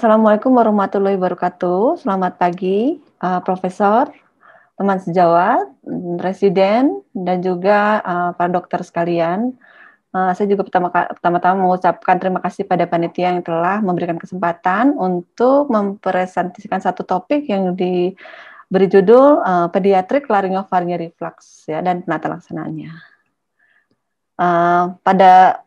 Assalamualaikum warahmatullahi wabarakatuh. Selamat pagi, uh, Profesor, teman sejawat, residen, dan juga uh, para dokter sekalian. Uh, saya juga pertama-tama mengucapkan terima kasih pada panitia yang telah memberikan kesempatan untuk mempresentasikan satu topik yang diberi judul uh, pediatric laryngopharyngeal reflux ya dan penata laksananya Uh, pada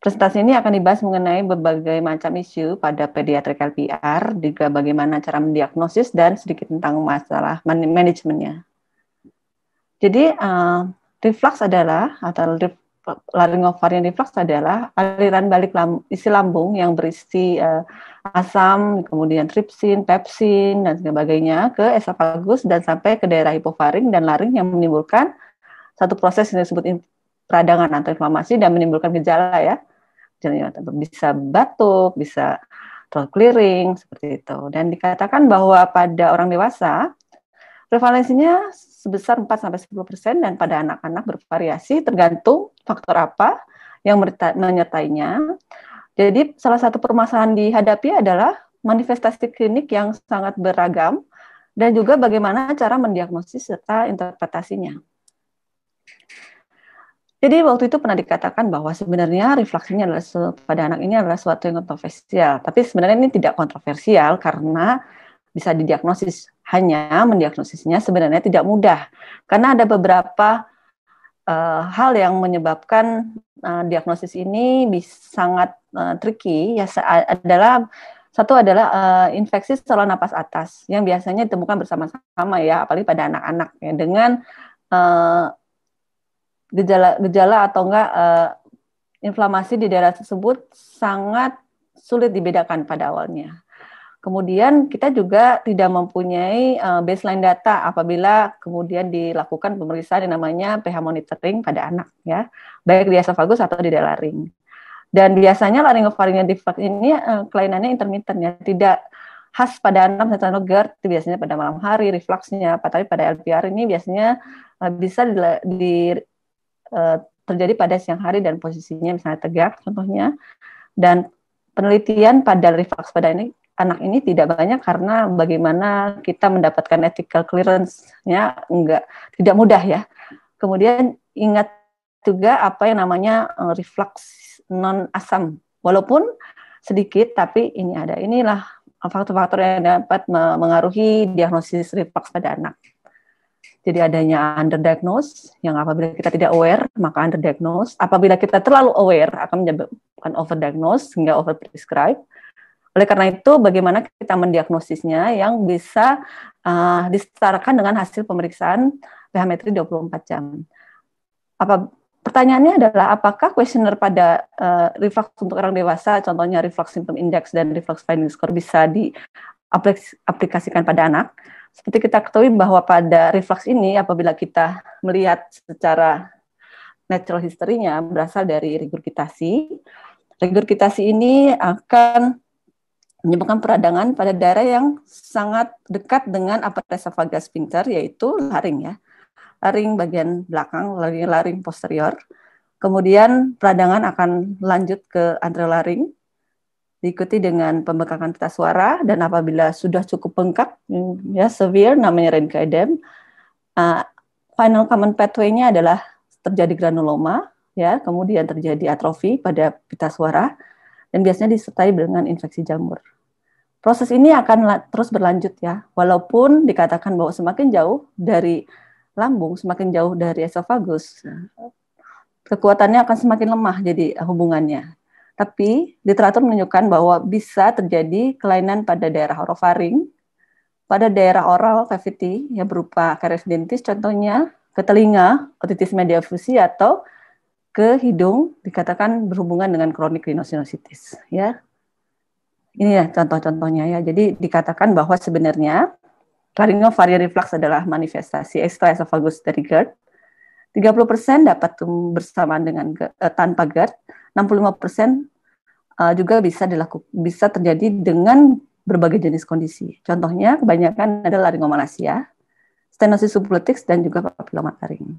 Presentasi ini akan dibahas mengenai berbagai macam isu pada pediatrik LPR, juga bagaimana cara mendiagnosis dan sedikit tentang masalah man manajemennya. Jadi uh, reflux adalah atau laryngovarian reflux adalah aliran balik lam, isi lambung yang berisi uh, asam, kemudian tripsin, pepsin dan sebagainya ke esofagus dan sampai ke daerah hipofaring dan laring yang menimbulkan satu proses yang disebut peradangan atau inflamasi dan menimbulkan gejala ya Ya, bisa batuk, bisa throat clearing seperti itu. Dan dikatakan bahwa pada orang dewasa prevalensinya sebesar 4 sampai 10% dan pada anak-anak bervariasi tergantung faktor apa yang menyertainya. Jadi salah satu permasalahan dihadapi adalah manifestasi klinik yang sangat beragam dan juga bagaimana cara mendiagnosis serta interpretasinya. Jadi waktu itu pernah dikatakan bahwa sebenarnya refleksinya adalah pada anak ini adalah suatu yang kontroversial. Tapi sebenarnya ini tidak kontroversial karena bisa didiagnosis. Hanya mendiagnosisnya sebenarnya tidak mudah. Karena ada beberapa uh, hal yang menyebabkan uh, diagnosis ini bisa, sangat uh, tricky ya adalah satu adalah uh, infeksi saluran napas atas yang biasanya ditemukan bersama-sama ya apalagi pada anak-anak ya dengan uh, gejala-gejala atau enggak uh, inflamasi di daerah tersebut sangat sulit dibedakan pada awalnya. Kemudian kita juga tidak mempunyai uh, baseline data apabila kemudian dilakukan pemeriksaan yang namanya pH monitoring pada anak ya, baik di esofagus atau di daerah laring. Dan biasanya laringofaringeal ini uh, kelainannya intermittent ya, tidak khas pada anak misalnya GERD biasanya pada malam hari, refluxnya, tapi pada LPR ini biasanya uh, bisa di, di Eh, terjadi pada siang hari dan posisinya misalnya tegak contohnya dan penelitian pada reflux pada ini anak ini tidak banyak karena bagaimana kita mendapatkan ethical clearance-nya enggak tidak mudah ya. Kemudian ingat juga apa yang namanya eh, reflux non asam walaupun sedikit tapi ini ada inilah faktor-faktor yang dapat mengaruhi diagnosis reflux pada anak. Jadi adanya underdiagnose yang apabila kita tidak aware maka underdiagnose, apabila kita terlalu aware akan menyebabkan overdiagnose hingga overprescribe. Oleh karena itu, bagaimana kita mendiagnosisnya yang bisa uh, disetarakan dengan hasil pemeriksaan pH metri 24 jam. Apa pertanyaannya adalah apakah kuesioner pada uh, reflux untuk orang dewasa, contohnya reflux symptom index dan reflux finding score bisa diaplikasikan pada anak? Seperti kita ketahui bahwa pada refleks ini apabila kita melihat secara natural history-nya berasal dari regurgitasi. Regurgitasi ini akan menyebabkan peradangan pada daerah yang sangat dekat dengan aparat vagus pinter yaitu laring ya. Laring bagian belakang, laring, laring posterior. Kemudian peradangan akan lanjut ke antrelaring diikuti dengan pembengkakan pita suara dan apabila sudah cukup bengkak hmm, ya severe namanya renka edem uh, final common pathway-nya adalah terjadi granuloma ya kemudian terjadi atrofi pada pita suara dan biasanya disertai dengan infeksi jamur. Proses ini akan terus berlanjut ya walaupun dikatakan bahwa semakin jauh dari lambung semakin jauh dari esofagus kekuatannya akan semakin lemah jadi hubungannya tapi literatur menunjukkan bahwa bisa terjadi kelainan pada daerah orofaring, pada daerah oral cavity yang berupa karies dentis contohnya ke telinga, otitis media fusi atau ke hidung dikatakan berhubungan dengan kronik rhinosinusitis ya. Ini ya contoh-contohnya ya. Jadi dikatakan bahwa sebenarnya laryngovarian reflux adalah manifestasi extraesophagus dari GERD. 30% dapat bersamaan dengan uh, tanpa GERD 65% persen eh, juga bisa dilakukan bisa terjadi dengan berbagai jenis kondisi. Contohnya kebanyakan adalah laringomalasia, stenosis sublutis dan juga papiloma laring.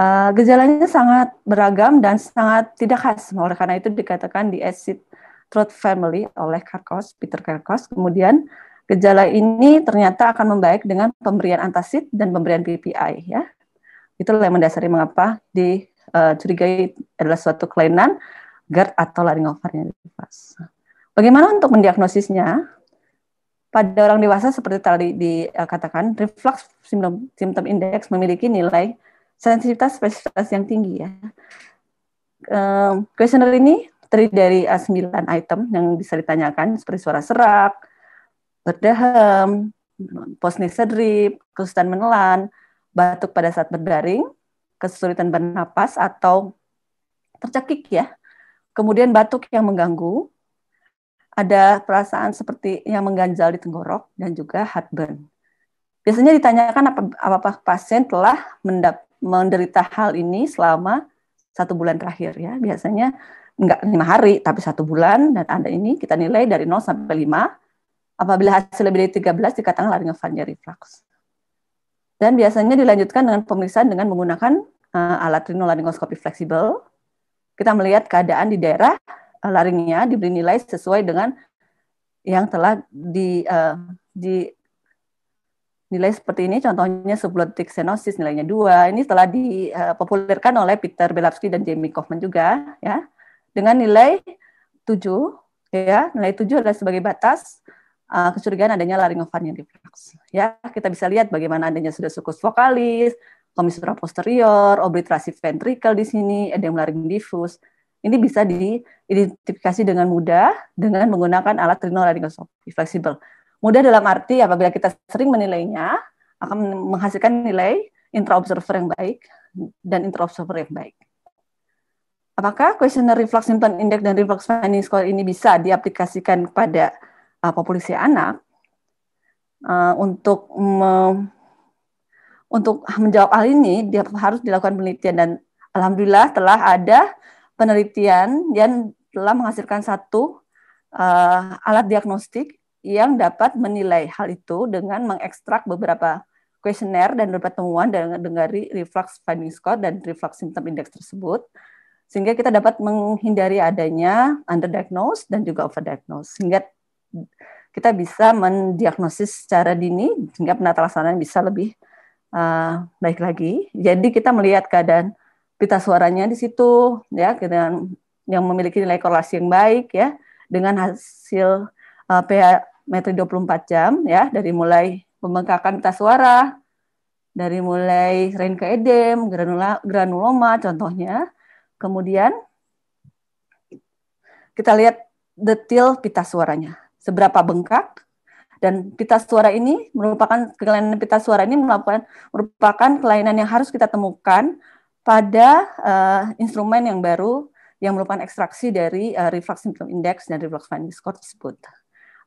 Uh, eh, gejalanya sangat beragam dan sangat tidak khas. Oleh karena itu dikatakan di acid throat family oleh Karkos, Peter Karkos. Kemudian gejala ini ternyata akan membaik dengan pemberian antasid dan pemberian PPI ya. Itulah yang mendasari mengapa di uh, eh, curigai adalah suatu kelainan GERD atau laringofaringitis. Bagaimana untuk mendiagnosisnya? Pada orang dewasa seperti tadi dikatakan, reflux symptom, symptom index memiliki nilai sensitivitas spesifitas yang tinggi ya. Kuesioner uh, ini terdiri dari uh, eh, 9 item yang bisa ditanyakan seperti suara serak, berdaham, post nasal kesulitan menelan, batuk pada saat berdaring, kesulitan bernapas atau tercekik ya. Kemudian batuk yang mengganggu, ada perasaan seperti yang mengganjal di tenggorok dan juga heartburn. Biasanya ditanyakan apa, apakah pasien telah mendap, menderita hal ini selama satu bulan terakhir ya. Biasanya enggak lima hari, tapi satu bulan dan ada ini kita nilai dari 0 sampai 5. Apabila hasil lebih dari 13 dikatakan laryngofaringeal reflux dan biasanya dilanjutkan dengan pemeriksaan dengan menggunakan uh, alat rinolaringoskopi fleksibel. Kita melihat keadaan di daerah uh, laringnya diberi nilai sesuai dengan yang telah di, uh, di nilai seperti ini. Contohnya subglottic stenosis nilainya dua. Ini telah dipopulerkan oleh Peter Belapsky dan Jamie Kaufman juga, ya, dengan nilai 7 ya nilai tujuh adalah sebagai batas uh, kecurigaan adanya yang reflux. Ya, kita bisa lihat bagaimana adanya sudah sukus vokalis, komisura posterior, obliterasi ventrikel di sini, edema laring difus. Ini bisa diidentifikasi dengan mudah dengan menggunakan alat rhinolaryngoscopy fleksibel. Mudah dalam arti apabila kita sering menilainya akan menghasilkan nilai intraobserver yang baik dan intraobserver yang baik. Apakah questionnaire reflux symptom index dan reflux finding score ini bisa diaplikasikan kepada uh, eh, populasi anak uh, untuk me, untuk menjawab hal ini dia harus dilakukan penelitian dan alhamdulillah telah ada penelitian yang telah menghasilkan satu uh, alat diagnostik yang dapat menilai hal itu dengan mengekstrak beberapa kuesioner dan beberapa temuan dari reflux finding score dan reflux symptom index tersebut sehingga kita dapat menghindari adanya underdiagnose dan juga overdiagnose sehingga kita bisa mendiagnosis secara dini sehingga penata laksanaan bisa lebih uh, baik lagi. Jadi kita melihat keadaan pita suaranya di situ ya dengan yang memiliki nilai korelasi yang baik ya dengan hasil uh, pH metode 24 jam ya dari mulai pembengkakan pita suara dari mulai ke edem, granula, granuloma contohnya. Kemudian kita lihat detail pita suaranya seberapa bengkak dan pita suara ini merupakan kelainan pita suara ini merupakan merupakan kelainan yang harus kita temukan pada uh, instrumen yang baru yang merupakan ekstraksi dari uh, reflux symptom index dan reflux finding score tersebut.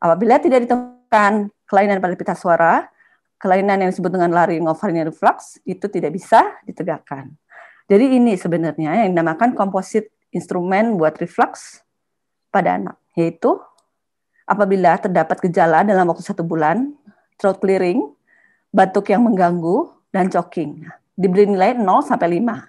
Apabila tidak ditemukan kelainan pada pita suara, kelainan yang disebut dengan laryngofaringeal reflux itu tidak bisa ditegakkan. Jadi ini sebenarnya yang dinamakan komposit instrumen buat reflux pada anak, yaitu apabila terdapat gejala dalam waktu satu bulan, throat clearing, batuk yang mengganggu, dan choking. Nah, diberi nilai 0 sampai 5.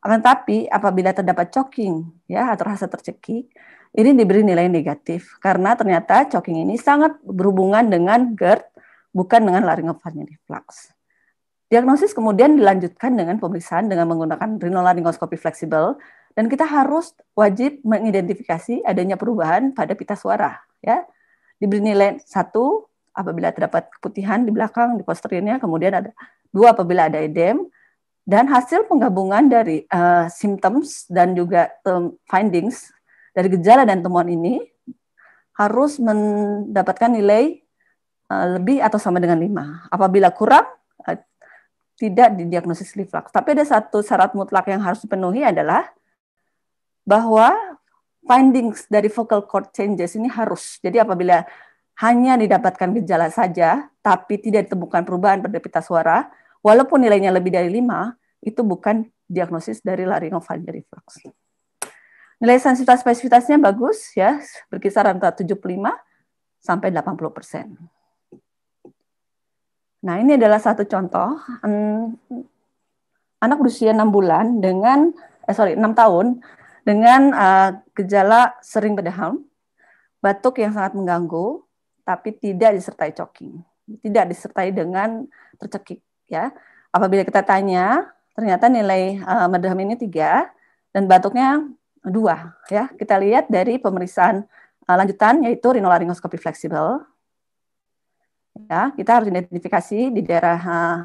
Akan tetapi, apabila terdapat choking ya atau rasa tercekik, ini diberi nilai negatif karena ternyata choking ini sangat berhubungan dengan GERD bukan dengan laryngopharyngeal reflux. Diagnosis kemudian dilanjutkan dengan pemeriksaan dengan menggunakan rhinolaryngoscopy fleksibel dan kita harus wajib mengidentifikasi adanya perubahan pada pita suara ya diberi nilai satu apabila terdapat keputihan di belakang di posteriornya kemudian ada dua apabila ada edem dan hasil penggabungan dari uh, symptoms dan juga term findings dari gejala dan temuan ini harus mendapatkan nilai uh, lebih atau sama dengan lima apabila kurang uh, tidak didiagnosis reflux tapi ada satu syarat mutlak yang harus dipenuhi adalah bahwa findings dari vocal cord changes ini harus. Jadi apabila hanya didapatkan gejala saja, tapi tidak ditemukan perubahan pada pita suara, walaupun nilainya lebih dari 5, itu bukan diagnosis dari laryngofaringeal reflux. Nilai sensitivitas spesifitasnya bagus ya, berkisar antara 75 sampai 80 persen. Nah ini adalah satu contoh anak berusia 6 bulan dengan eh sorry 6 tahun dengan uh, gejala sering berdaham, batuk yang sangat mengganggu, tapi tidak disertai choking, tidak disertai dengan tercekik. Ya, apabila kita tanya, ternyata nilai uh, ini tiga dan batuknya dua. Ya, kita lihat dari pemeriksaan uh, lanjutan yaitu rinolaringoskopi fleksibel. Ya, kita harus identifikasi di daerah uh,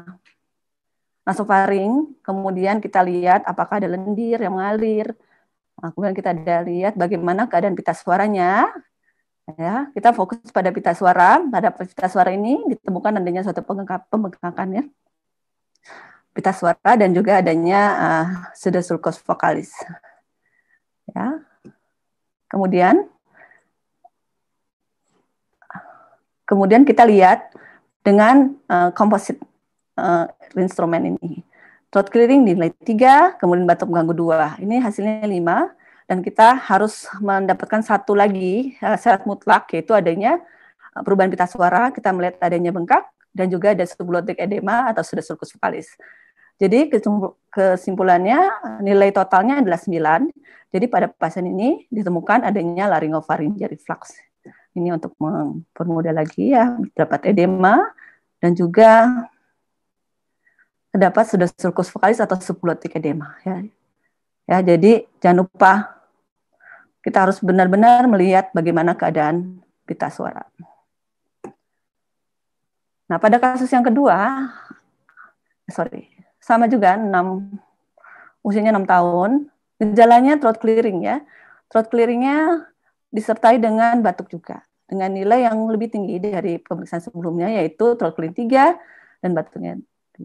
nasofaring, kemudian kita lihat apakah ada lendir yang mengalir, Nah, kemudian kita ada lihat bagaimana keadaan pita suaranya. Ya, kita fokus pada pita suara. Pada pita suara ini ditemukan adanya suatu pembengkakan ya. Pita suara dan juga adanya uh, sulcus vokalis. Ya. Kemudian kemudian kita lihat dengan uh, komposit uh, instrumen ini. Dot clearing nilai 3, kemudian batuk mengganggu 2. Ini hasilnya 5 dan kita harus mendapatkan satu lagi eh, syarat mutlak yaitu adanya eh, perubahan pita suara, kita melihat adanya bengkak dan juga ada subglottic edema atau sudah sulcus vocalis. Jadi kesimpulannya nilai totalnya adalah 9. Jadi pada pasien ini ditemukan adanya laringofaringeal reflux. Ini untuk mempermudah lagi ya, dapat edema dan juga terdapat sudah sulcus vokalis atau subglotik edema ya. Ya, jadi jangan lupa kita harus benar-benar melihat bagaimana keadaan pita suara. Nah, pada kasus yang kedua, sorry, sama juga 6 usianya enam tahun, gejalanya throat clearing ya. Throat clearingnya disertai dengan batuk juga dengan nilai yang lebih tinggi dari pemeriksaan sebelumnya yaitu throat clearing tiga dan batuknya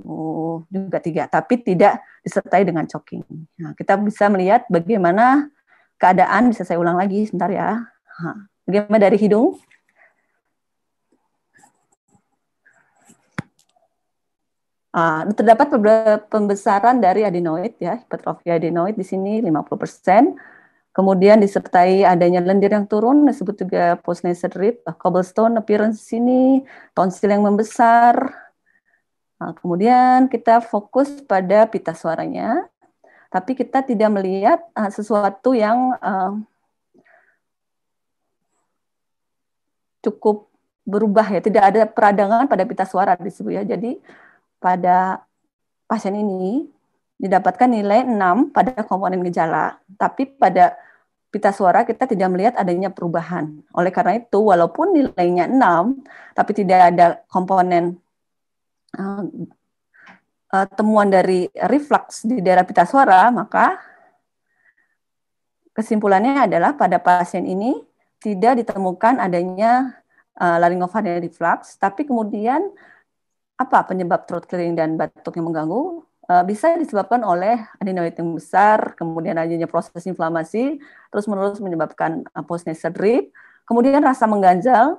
Oh, juga tiga, tapi tidak disertai dengan choking. Nah, kita bisa melihat bagaimana keadaan, bisa saya ulang lagi sebentar ya. Bagaimana dari hidung? Uh, terdapat pembesaran dari adenoid ya, hipertrofi adenoid di sini 50%. Kemudian disertai adanya lendir yang turun disebut juga postnasal drip, cobblestone appearance sini, tonsil yang membesar, Nah, kemudian kita fokus pada pita suaranya, tapi kita tidak melihat uh, sesuatu yang uh, cukup berubah ya, tidak ada peradangan pada pita suara di ya. Jadi pada pasien ini didapatkan nilai 6 pada komponen gejala, tapi pada pita suara kita tidak melihat adanya perubahan. Oleh karena itu, walaupun nilainya 6, tapi tidak ada komponen uh, uh, temuan dari reflux di daerah pita suara, maka kesimpulannya adalah pada pasien ini tidak ditemukan adanya uh, reflux, tapi kemudian apa penyebab throat clearing dan batuk yang mengganggu uh, bisa disebabkan oleh adenoid yang besar, kemudian adanya proses inflamasi terus-menerus menyebabkan uh, post nasal drip, kemudian rasa mengganjal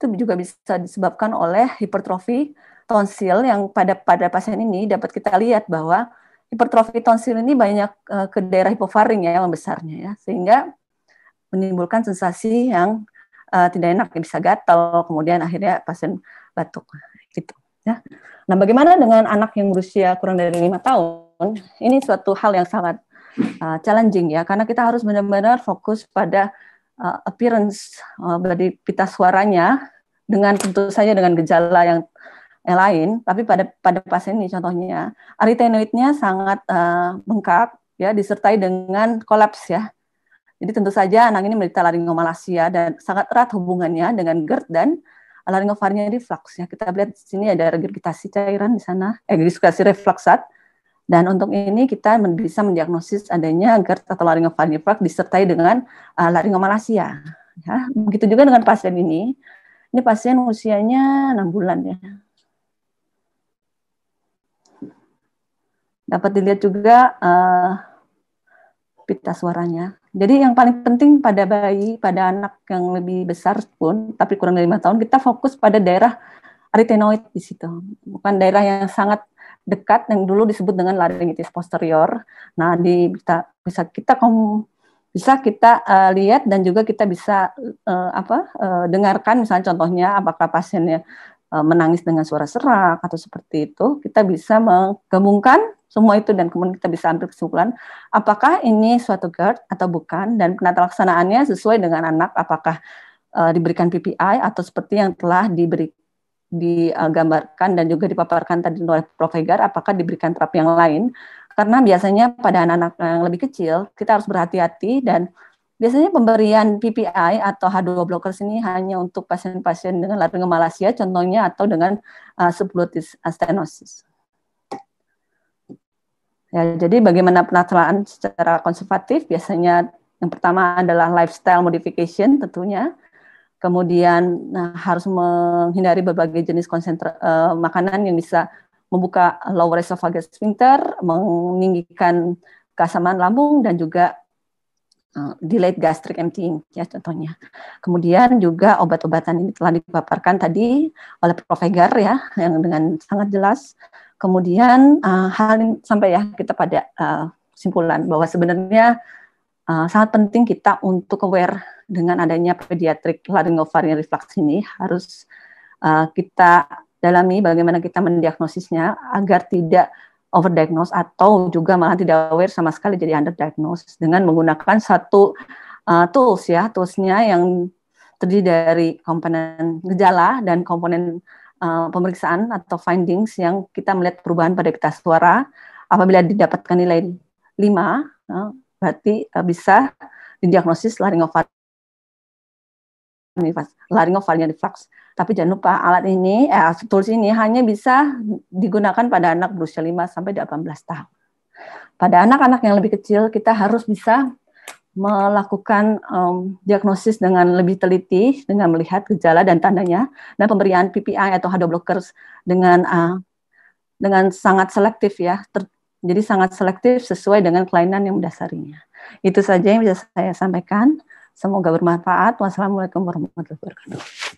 itu juga bisa disebabkan oleh hipertrofi tonsil yang pada pada pasien ini dapat kita lihat bahwa hipertrofi tonsil ini banyak uh, ke daerah hipofaring ya yang membesarnya ya sehingga menimbulkan sensasi yang uh, tidak enak yang bisa gatal kemudian akhirnya pasien batuk gitu ya. Nah, bagaimana dengan anak yang berusia kurang dari lima tahun? Ini suatu hal yang sangat uh, challenging ya karena kita harus benar-benar fokus pada uh, appearance uh, dari pita suaranya dengan tentu saja dengan gejala yang yang lain, tapi pada pada pasien ini contohnya aritenoidnya sangat uh, bengkak ya disertai dengan kolaps ya. Jadi tentu saja anak ini menderita laringomalasia dan sangat erat hubungannya dengan GERD dan laringofaringnya reflux ya. Kita lihat di sini ada regurgitasi cairan di sana, eh regurgitasi refluxat. Dan untuk ini kita bisa mendiagnosis adanya GERD atau laringofaring reflux disertai dengan uh, eh, laringomalasia. Ya, begitu juga dengan pasien ini. Ini pasien usianya 6 bulan ya. Dapat dilihat juga uh, pita suaranya. Jadi yang paling penting pada bayi, pada anak yang lebih besar pun, tapi kurang dari lima tahun, kita fokus pada daerah aritenoid di situ. Bukan daerah yang sangat dekat yang dulu disebut dengan laringitis posterior. Nah, di bisa, bisa kita bisa kita uh, lihat dan juga kita bisa uh, apa uh, dengarkan misalnya contohnya apakah pasiennya uh, menangis dengan suara serak atau seperti itu, kita bisa menggabungkan semua itu dan kemudian kita bisa ambil kesimpulan apakah ini suatu GERD atau bukan dan penata laksanaannya sesuai dengan anak apakah uh, diberikan PPI atau seperti yang telah diberi digambarkan dan juga dipaparkan tadi oleh Prof. Hegar apakah diberikan terapi yang lain karena biasanya pada anak-anak yang lebih kecil kita harus berhati-hati dan biasanya pemberian PPI atau H2 blockers ini hanya untuk pasien-pasien dengan laringomalasia contohnya atau dengan eh, uh, subglutis eh, stenosis. Ya, jadi bagaimana penataan secara konservatif biasanya yang pertama adalah lifestyle modification tentunya. Kemudian nah, harus menghindari berbagai jenis konsentra, uh, makanan yang bisa membuka lower esophagus sphincter, meninggikan keasaman lambung dan juga uh, delayed gastric emptying ya contohnya. Kemudian juga obat-obatan ini telah dipaparkan tadi oleh Prof. Hegar ya yang dengan sangat jelas Kemudian uh, hal sampai ya kita pada uh, kesimpulan bahwa sebenarnya uh, sangat penting kita untuk aware dengan adanya pediatric laryngovarian reflux ini harus uh, kita dalami bagaimana kita mendiagnosisnya agar tidak overdiagnose atau juga malah tidak aware sama sekali jadi underdiagnose dengan menggunakan satu uh, tools ya toolsnya yang terdiri dari komponen gejala dan komponen Eh, pemeriksaan atau findings yang kita melihat perubahan pada pita suara apabila didapatkan nilai 5 uh, eh, berarti uh, bisa didiagnosis laringofaringeal laringofaringeal reflux. Tapi jangan lupa alat ini, eh, tools ini hanya bisa digunakan pada anak berusia 5 sampai 18 tahun. Pada anak-anak yang lebih kecil, kita harus bisa melakukan um, diagnosis dengan lebih teliti dengan melihat gejala dan tandanya dan pemberian PPI atau hado blockers dengan uh, dengan sangat selektif ya ter, jadi sangat selektif sesuai dengan kelainan yang mendasarinya itu saja yang bisa saya sampaikan semoga bermanfaat wassalamualaikum warahmatullahi wabarakatuh